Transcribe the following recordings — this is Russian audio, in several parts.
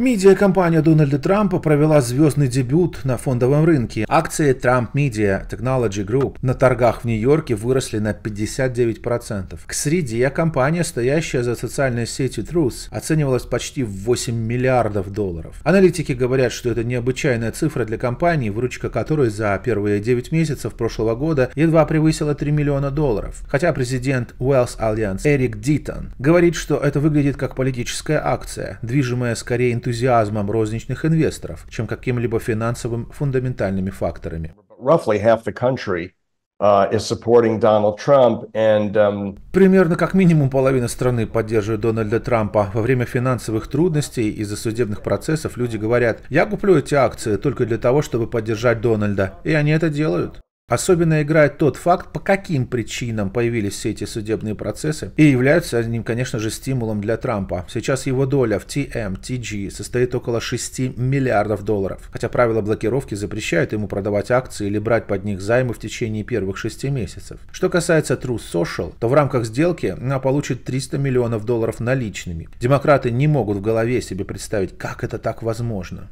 Медиакомпания Дональда Трампа провела звездный дебют на фондовом рынке. Акции Trump Media Technology Group на торгах в Нью-Йорке выросли на 59%. К среде компания, стоящая за социальной сетью Truth, оценивалась почти в 8 миллиардов долларов. Аналитики говорят, что это необычайная цифра для компании, выручка которой за первые 9 месяцев прошлого года едва превысила 3 миллиона долларов. Хотя президент Wells Alliance Эрик Дитон говорит, что это выглядит как политическая акция, движимая скорее интуитивно энтузиазмом розничных инвесторов, чем каким-либо финансовым фундаментальными факторами. Uh, um, Примерно как минимум половина страны поддерживает Дональда Трампа. Во время финансовых трудностей из-за судебных процессов люди говорят, я куплю эти акции только для того, чтобы поддержать Дональда. И они это делают. Особенно играет тот факт, по каким причинам появились все эти судебные процессы и являются одним, конечно же, стимулом для Трампа. Сейчас его доля в TMTG состоит около 6 миллиардов долларов, хотя правила блокировки запрещают ему продавать акции или брать под них займы в течение первых 6 месяцев. Что касается True Social, то в рамках сделки она получит 300 миллионов долларов наличными. Демократы не могут в голове себе представить, как это так возможно.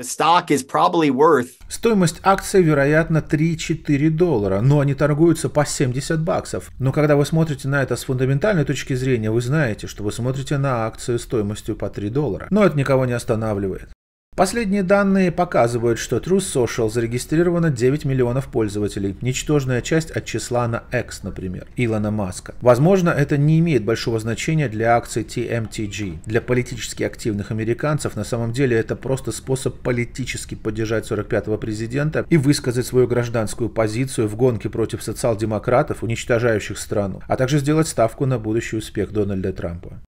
Стоимость акции, вероятно, 3-4 доллара, но они торгуются по 70 баксов. Но когда вы смотрите на это с фундаментальной точки зрения, вы знаете, что вы смотрите на акцию стоимостью по 3 доллара. Но это никого не останавливает. Последние данные показывают, что True Social зарегистрировано 9 миллионов пользователей, ничтожная часть от числа на X, например, Илона Маска. Возможно, это не имеет большого значения для акций TMTG. Для политически активных американцев на самом деле это просто способ политически поддержать 45-го президента и высказать свою гражданскую позицию в гонке против социал-демократов, уничтожающих страну, а также сделать ставку на будущий успех Дональда Трампа.